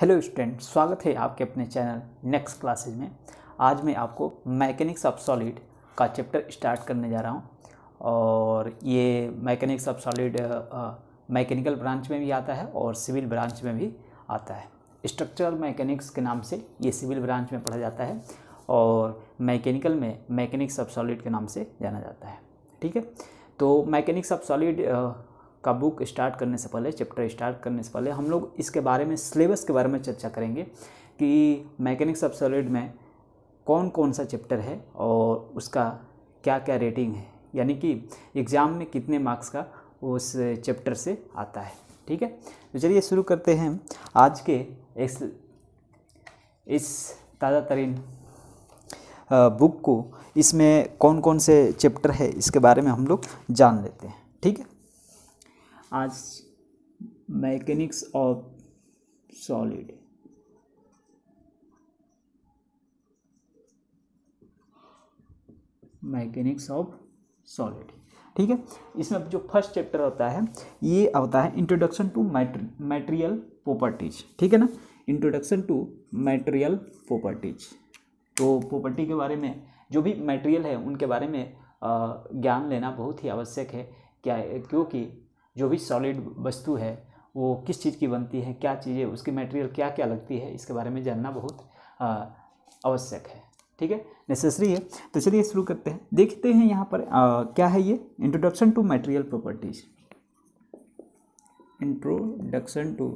hello student स्वागत है आपके अपने चैनल नेक्स्ट क्लासेज में आज मैं आपको मैकेनिक्स ऑफ सॉलिड का चैप्टर स्टार्ट करने जा रहा हूँ और ये mechanics of solid mechanical branch में भी आता है और सिविल ब्रांच में भी आता है स्ट्रक्चरल मैकेनिक्स के नाम से ये सिविल ब्रांच में पढ़ा जाता है और मैकेनिकल में मैकेनिक्स ऑफ सॉलिड के नाम से जाना जाता है ठीक है तो मैकेनिक्स ऑफ सॉलिड का बुक स्टार्ट करने से पहले चैप्टर स्टार्ट करने से पहले हम लोग इसके बारे में सिलेबस के बारे में चर्चा करेंगे कि मैकेनिक्स ऑफ सॉलिड में कौन कौन सा चैप्टर है और उसका क्या क्या रेटिंग है यानी कि एग्ज़ाम में कितने मार्क्स का उस चैप्टर से आता है ठीक है तो चलिए शुरू करते हैं आज के इस इस ताज़ा तरीन बुक को इसमें कौन कौन से चैप्टर है इसके बारे में हम लोग जान लेते हैं ठीक है आज mechanics of solid mechanics of solid ठीक है इसमें जो फर्स्ट चैप्टर होता है ये होता है इंट्रोडक्शन टू मैटेरियल प्रॉपर्टीज ठीक है ना इंट्रोडक्शन टू मैटेरियल प्रॉपर्टीज तो प्रॉपर्टी के बारे में जो भी मटेरियल है उनके बारे में ज्ञान लेना बहुत ही आवश्यक है क्या क्योंकि जो भी सॉलिड वस्तु है वो किस चीज़ की बनती है क्या चीज़ें उसकी मटेरियल क्या क्या लगती है इसके बारे में जानना बहुत आवश्यक है ठीक है नेसेसरी है तो चलिए शुरू करते हैं देखते हैं यहाँ पर आ, क्या है ये introduction to material properties introduction to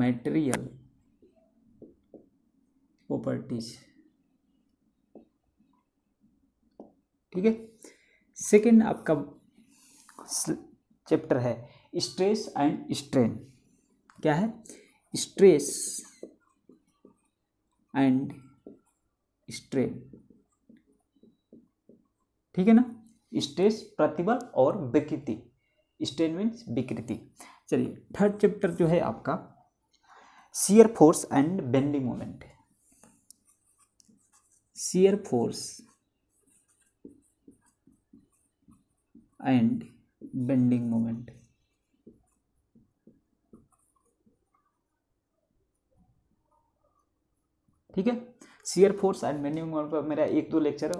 material properties ठीक है सेकेंड आपका चैप्टर है स्ट्रेस एंड स्ट्रेन क्या है स्ट्रेस एंड स्ट्रेन ठीक है ना स्ट्रेस प्रतिबल और विकृति स्ट्रेन मीन्स विकृति चलिए थर्ड चैप्टर जो है आपका shear force and bending moment shear force and bending moment ठीक है shear force and bending moment पर मेरा एक दो लेक्चर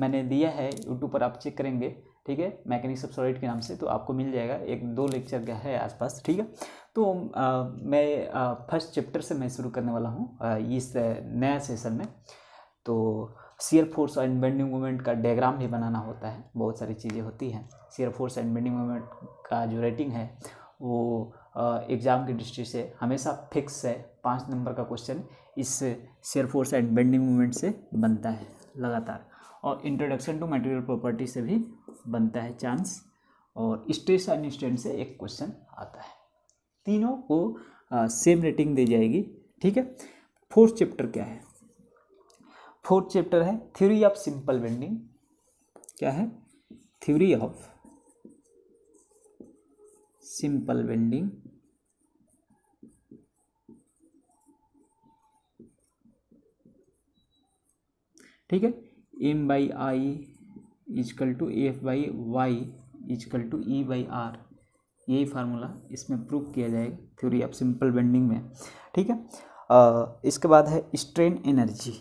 मैंने दिया है यूट्यूब पर आप चेक करेंगे ठीक है मैकेनिक्स ऑफ सॉलिड के नाम से तो आपको मिल जाएगा एक दो लेक्चर का है आसपास ठीक है तो आ, मैं फर्स्ट चैप्टर से मैं शुरू करने वाला हूँ इस नया सेशन में तो shear force and bending moment का डायग्राम भी बनाना होता है बहुत सारी चीज़ें होती हैं shear force and bending moment का जो रेटिंग है वो एग्ज़ाम की दृष्टि से हमेशा फिक्स है पाँच नंबर का क्वेश्चन इस shear force and bending moment से बनता है लगातार और इंट्रोडक्शन टू मटेरियल प्रॉपर्टी से भी बनता है चांस और स्ट्रेस एंड स्टेंट से एक क्वेश्चन आता है तीनों को सेम रेटिंग दी जाएगी ठीक है फोर्थ चैप्टर क्या है फोर्थ चैप्टर है थ्योरी ऑफ सिंपल बेंडिंग क्या है थ्योरी ऑफ सिंपल बेंडिंग ठीक है M by I equal to F by Y equal to E by R यही फार्मूला इसमें प्रूव किया जाएगा थ्योरी ऑफ सिंपल बेंडिंग में ठीक है आ, इसके बाद है स्ट्रेन एनर्जी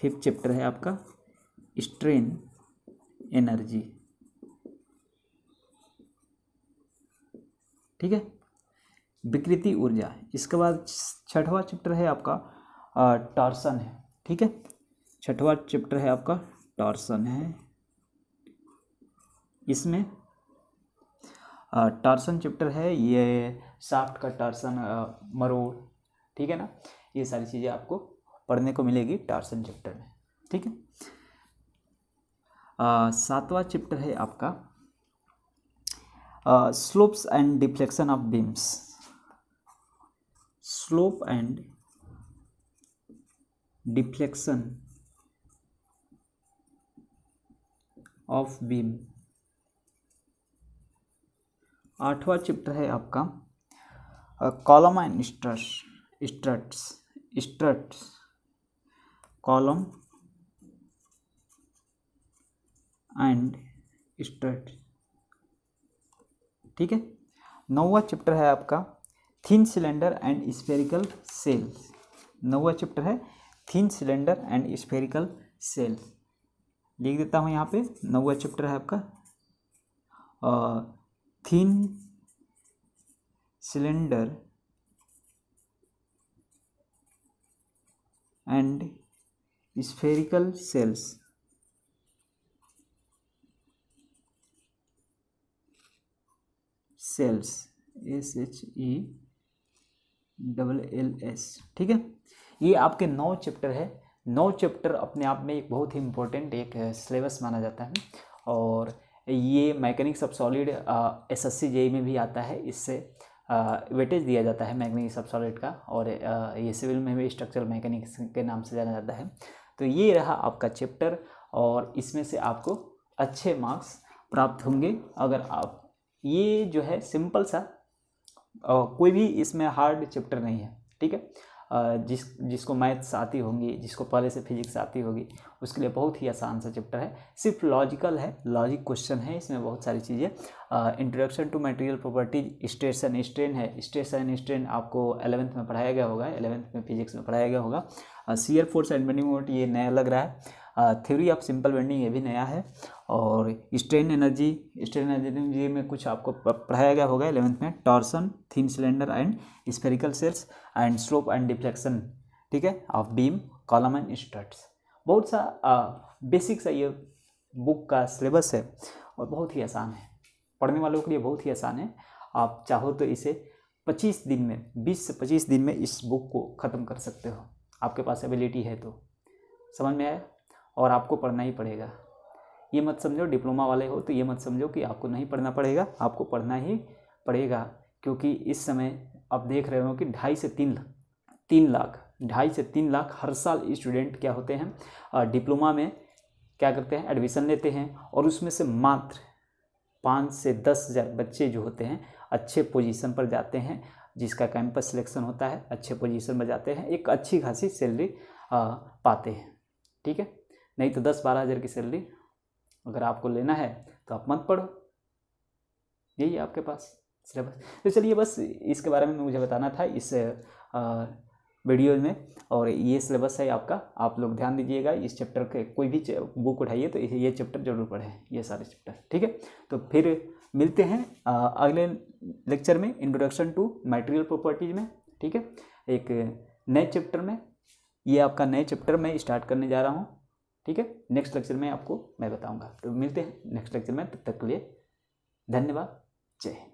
फिफ्थ चैप्टर है आपका स्ट्रेन एनर्जी ठीक है विकृति ऊर्जा इसके बाद छठवां चैप्टर है आपका टॉर्सन है ठीक है छठवां चैप्टर है आपका टॉर्सन है इसमें टॉर्सन चैप्टर है ये साफ्ट का टॉर्सन मरोड़ ठीक है ना ये सारी चीज़ें आपको पढ़ने को मिलेगी टार्सन चैप्टर में ठीक है सातवां चैप्टर है आपका slopes and deflection of beams slope and deflection of beam आठवां चैप्टर है आपका column and struts struts struts column and strut ठीक है नौवा चैप्टर है आपका thin cylinder and spherical shells नौवा चैप्टर है thin cylinder and spherical shells लिख देता हूँ यहाँ पे नौवा चैप्टर है आपका thin cylinder and spherical shells shells S H E double L S ठीक है ये आपके नौ चैप्टर है नौ चैप्टर अपने आप में एक बहुत ही इम्पोर्टेंट एक सिलेबस माना जाता है और ये mechanics of solid S S C JE में भी आता है इससे वेटेज दिया जाता है मैकेनिक्स ऑफ सॉलिड का और ये सिविल में भी स्ट्रक्चरल मैकेनिक्स के नाम से जाना जाता है तो ये रहा आपका चैप्टर और इसमें से आपको अच्छे मार्क्स प्राप्त होंगे अगर आप ये जो है सिंपल सा कोई भी इसमें हार्ड चैप्टर नहीं है ठीक है जिस जिसको मैथ्स आती होंगी जिसको पहले से फिजिक्स आती होगी उसके लिए बहुत ही आसान सा चैप्टर है सिर्फ लॉजिकल है लॉजिक क्वेश्चन है इसमें बहुत सारी चीज़ें introduction to material properties stress and strain है स्ट्रेस एंड स्ट्रेन आपको एलेवंथ में पढ़ाया गया होगा एलेवंथ में फिजिक्स में पढ़ाया गया होगा shear force and bending moment ये नया लग रहा है थ्योरी ऑफ सिंपल बेंडिंग ये भी नया है और स्ट्रेन एनर्जी स्ट्रेन एनर्जी में कुछ आपको पढ़ाया गया होगा एलेवंथ में torsion thin cylinder and spherical shells and slope and deflection ठीक है of beam column and struts बहुत सा आ, बेसिक सा ये बुक का सिलेबस है और बहुत ही आसान है पढ़ने वालों के लिए बहुत ही आसान है आप चाहो तो इसे 25 दिन में 20 से 25 दिन में इस बुक को ख़त्म कर सकते हो आपके पास एबिलिटी है तो समझ में आया और आपको पढ़ना ही पड़ेगा ये मत समझो डिप्लोमा वाले हो तो ये मत समझो कि आपको नहीं पढ़ना पड़ेगा आपको पढ़ना ही पड़ेगा क्योंकि इस समय आप देख रहे हो कि ढाई से तीन तीन लाख ढाई से तीन लाख हर साल स्टूडेंट क्या होते हैं डिप्लोमा में क्या करते हैं एडमिशन लेते हैं और उसमें से मात्र पाँच से दस हज़ार बच्चे जो होते हैं अच्छे पोजीशन पर जाते हैं जिसका कैंपस सिलेक्शन होता है अच्छे पोजीशन पर जाते हैं एक अच्छी खासी सैलरी पाते हैं ठीक है नहीं तो दस बारह हज़ार की सैलरी अगर आपको लेना है तो आप मत पढ़ो यही है आपके पास सिलेबस तो चलिए बस इसके बारे में मुझे बताना था इस वीडियो में और ये सिलेबस है आपका आप लोग ध्यान दीजिएगा इस चैप्टर के कोई भी बुक उठाइए तो ये चैप्टर जरूर पढ़ें ये सारे चैप्टर ठीक है तो फिर मिलते हैं अगले लेक्चर में इंट्रोडक्शन टू मटेरियल प्रॉपर्टीज में ठीक है एक नए चैप्टर में ये आपका नए चैप्टर मैं स्टार्ट करने जा रहा हूँ ठीक है नेक्स्ट लेक्चर में आपको मैं बताऊंगा तो मिलते हैं नेक्स्ट लेक्चर में तब तक के लिए धन्यवाद जय हिंद